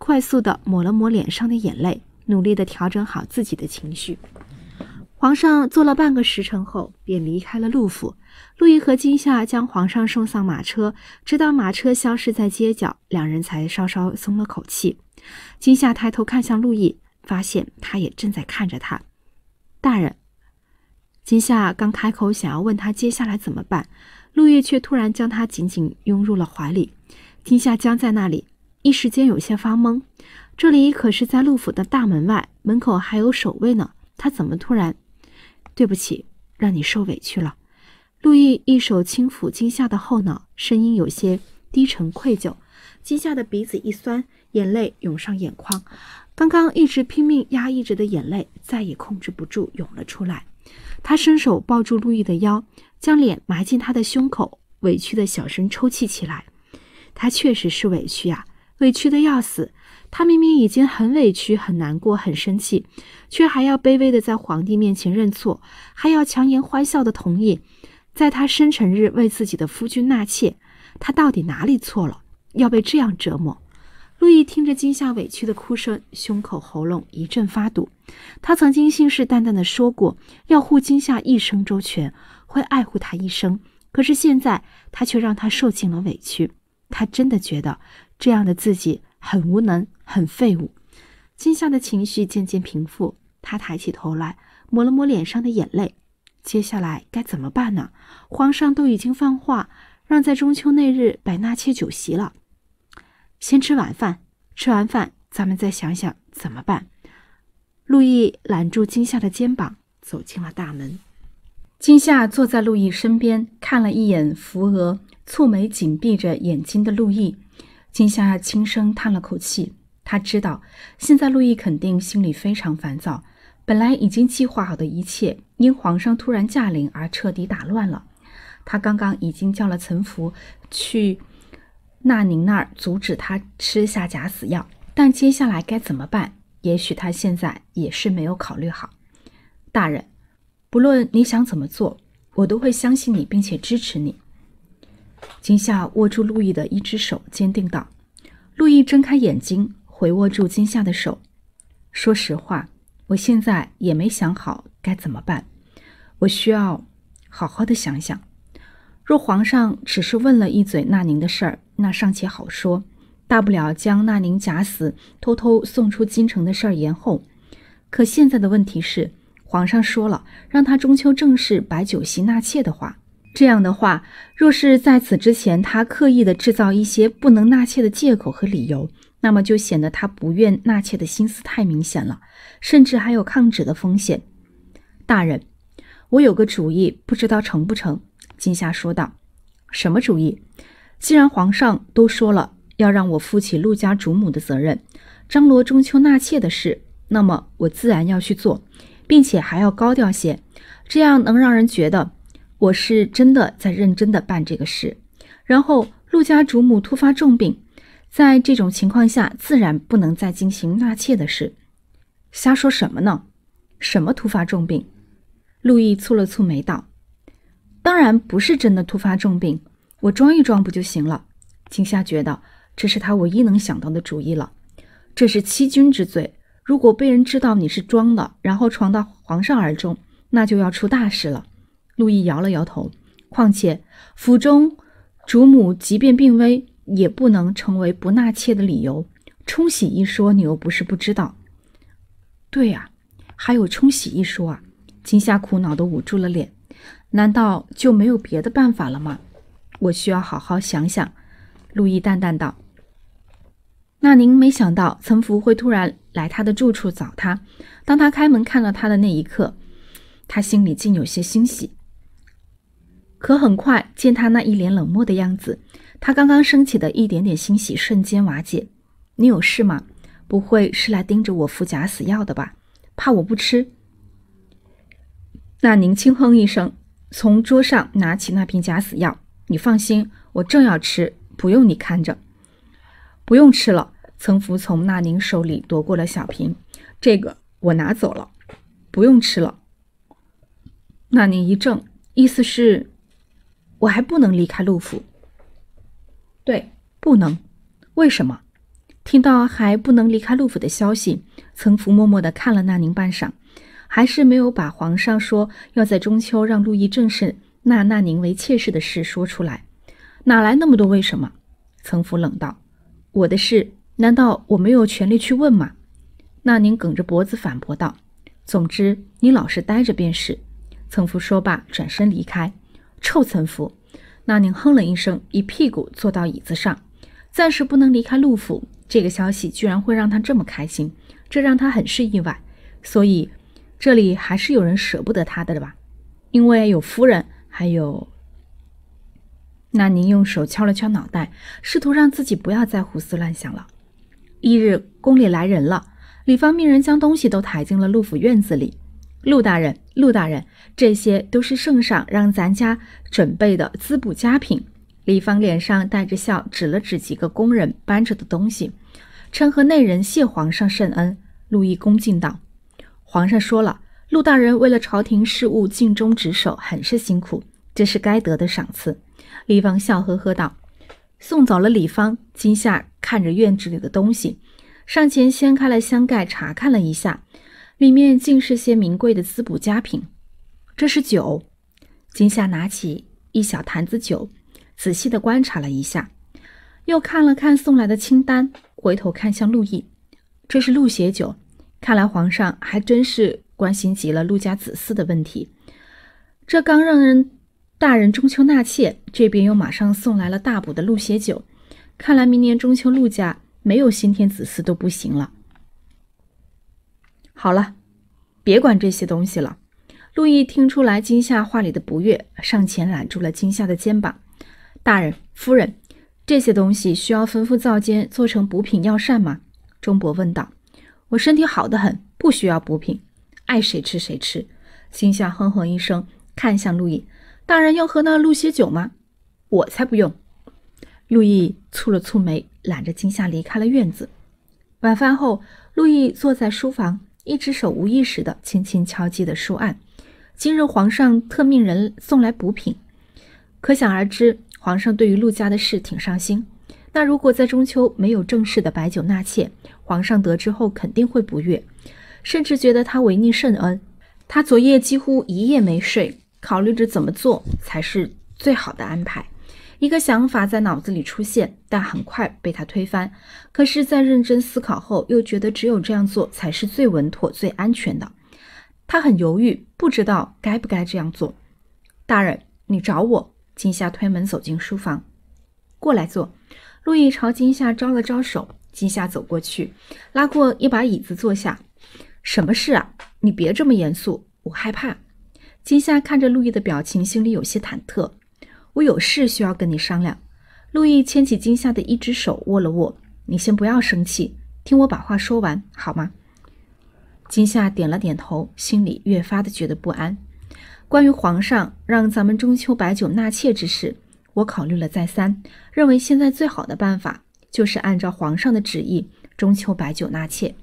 快速地抹了抹脸上的眼泪，努力地调整好自己的情绪。皇上坐了半个时辰后，便离开了陆府。陆毅和金夏将皇上送上马车，直到马车消失在街角，两人才稍稍松了口气。金夏抬头看向陆毅，发现他也正在看着他。大人，金夏刚开口想要问他接下来怎么办，陆毅却突然将他紧紧拥入了怀里。金夏僵在那里。一时间有些发懵，这里可是在陆府的大门外，门口还有守卫呢，他怎么突然？对不起，让你受委屈了。陆毅一手轻抚金夏的后脑，声音有些低沉愧疚。金夏的鼻子一酸，眼泪涌上眼眶，刚刚一直拼命压抑着的眼泪再也控制不住涌了出来。他伸手抱住陆毅的腰，将脸埋进他的胸口，委屈的小声抽泣起来。他确实是委屈啊。委屈的要死，他明明已经很委屈、很难过、很生气，却还要卑微的在皇帝面前认错，还要强颜欢笑的同意，在他生辰日为自己的夫君纳妾。他到底哪里错了，要被这样折磨？陆毅听着金夏委屈的哭声，胸口喉咙一阵发堵。他曾经信誓旦旦的说过，要护金夏一生周全，会爱护她一生，可是现在他却让她受尽了委屈。他真的觉得这样的自己很无能，很废物。今夏的情绪渐渐平复，他抬起头来，抹了抹脸上的眼泪。接下来该怎么办呢？皇上都已经放话，让在中秋那日摆纳妾酒席了。先吃晚饭，吃完饭咱们再想想怎么办。陆毅揽住今夏的肩膀，走进了大门。今夏坐在陆毅身边，看了一眼扶额、蹙眉、紧闭着眼睛的陆毅，今夏轻声叹了口气。他知道现在陆毅肯定心里非常烦躁。本来已经计划好的一切，因皇上突然驾临而彻底打乱了。他刚刚已经叫了岑福去纳宁那儿阻止他吃下假死药，但接下来该怎么办？也许他现在也是没有考虑好。大人。不论你想怎么做，我都会相信你，并且支持你。金夏握住陆毅的一只手，坚定道：“陆毅睁开眼睛，回握住金夏的手。说实话，我现在也没想好该怎么办。我需要好好的想想。若皇上只是问了一嘴纳宁的事儿，那尚且好说，大不了将纳宁假死、偷偷送出京城的事儿延后。可现在的问题是……”皇上说了，让他中秋正式摆酒席纳妾的话。这样的话，若是在此之前他刻意的制造一些不能纳妾的借口和理由，那么就显得他不愿纳妾的心思太明显了，甚至还有抗旨的风险。大人，我有个主意，不知道成不成？金夏说道：“什么主意？既然皇上都说了要让我负起陆家主母的责任，张罗中秋纳妾的事，那么我自然要去做。”并且还要高调些，这样能让人觉得我是真的在认真的办这个事。然后陆家主母突发重病，在这种情况下，自然不能再进行纳妾的事。瞎说什么呢？什么突发重病？陆毅蹙了蹙眉道：“当然不是真的突发重病，我装一装不就行了？”景夏觉得这是他唯一能想到的主意了。这是欺君之罪。如果被人知道你是装的，然后传到皇上耳中，那就要出大事了。陆毅摇了摇头。况且府中主母即便病危，也不能成为不纳妾的理由。冲喜一说，你又不是不知道。对啊，还有冲喜一说啊！金夏苦恼的捂住了脸。难道就没有别的办法了吗？我需要好好想想。陆毅淡淡道。那您没想到岑福会突然。来他的住处找他。当他开门看到他的那一刻，他心里竟有些欣喜。可很快见他那一脸冷漠的样子，他刚刚升起的一点点欣喜瞬间瓦解。你有事吗？不会是来盯着我服假死药的吧？怕我不吃？那宁轻哼一声，从桌上拿起那瓶假死药。你放心，我正要吃，不用你看着。不用吃了。曾福从纳宁手里夺过了小瓶，这个我拿走了，不用吃了。纳宁一怔，意思是我还不能离开陆府。对，不能。为什么？听到还不能离开陆府的消息，曾福默默的看了纳宁半晌，还是没有把皇上说要在中秋让陆绎正式纳纳宁为妾室的事说出来。哪来那么多为什么？曾福冷道：“我的事。”难道我没有权利去问吗？那宁梗着脖子反驳道。总之，你老实待着便是。岑福说罢，转身离开。臭岑福！那宁哼了一声，一屁股坐到椅子上。暂时不能离开陆府，这个消息居然会让他这么开心，这让他很是意外。所以，这里还是有人舍不得他的吧？因为有夫人，还有……那宁用手敲了敲脑袋，试图让自己不要再胡思乱想了。一日，宫里来人了。李芳命人将东西都抬进了陆府院子里。陆大人，陆大人，这些都是圣上让咱家准备的滋补佳品。李芳脸上带着笑，指了指几个工人搬着的东西，称和内人谢皇上圣恩。陆绎恭敬道：“皇上说了，陆大人为了朝廷事务尽忠职守，很是辛苦，这是该得的赏赐。”李芳笑呵呵道。送走了李芳，金夏看着院子里的东西，上前掀开了箱盖查看了一下，里面竟是些名贵的滋补佳品。这是酒。金夏拿起一小坛子酒，仔细的观察了一下，又看了看送来的清单，回头看向陆毅，这是陆血酒，看来皇上还真是关心极了陆家子嗣的问题。”这刚让人。大人中秋纳妾，这边又马上送来了大补的鹿血酒，看来明年中秋陆家没有先天子嗣都不行了。好了，别管这些东西了。陆毅听出来金夏话里的不悦，上前揽住了金夏的肩膀。大人、夫人，这些东西需要吩咐灶间做成补品药膳吗？钟伯问道。我身体好得很，不需要补品，爱谁吃谁吃。金夏哼哼一声，看向陆毅。大人要喝那鹿血酒吗？我才不用。陆毅蹙了蹙眉，揽着金夏离开了院子。晚饭后，陆毅坐在书房，一只手无意识地轻轻敲击着书案。今日皇上特命人送来补品，可想而知，皇上对于陆家的事挺上心。那如果在中秋没有正式的摆酒纳妾，皇上得知后肯定会不悦，甚至觉得他违逆圣恩。他昨夜几乎一夜没睡。考虑着怎么做才是最好的安排，一个想法在脑子里出现，但很快被他推翻。可是，在认真思考后，又觉得只有这样做才是最稳妥、最安全的。他很犹豫，不知道该不该这样做。大人，你找我。金夏推门走进书房，过来坐。路易朝金夏招了招手，金夏走过去，拉过一把椅子坐下。什么事啊？你别这么严肃，我害怕。金夏看着陆毅的表情，心里有些忐忑。我有事需要跟你商量。陆毅牵起金夏的一只手，握了握。你先不要生气，听我把话说完，好吗？金夏点了点头，心里越发的觉得不安。关于皇上让咱们中秋摆酒纳妾之事，我考虑了再三，认为现在最好的办法就是按照皇上的旨意，中秋摆酒纳妾。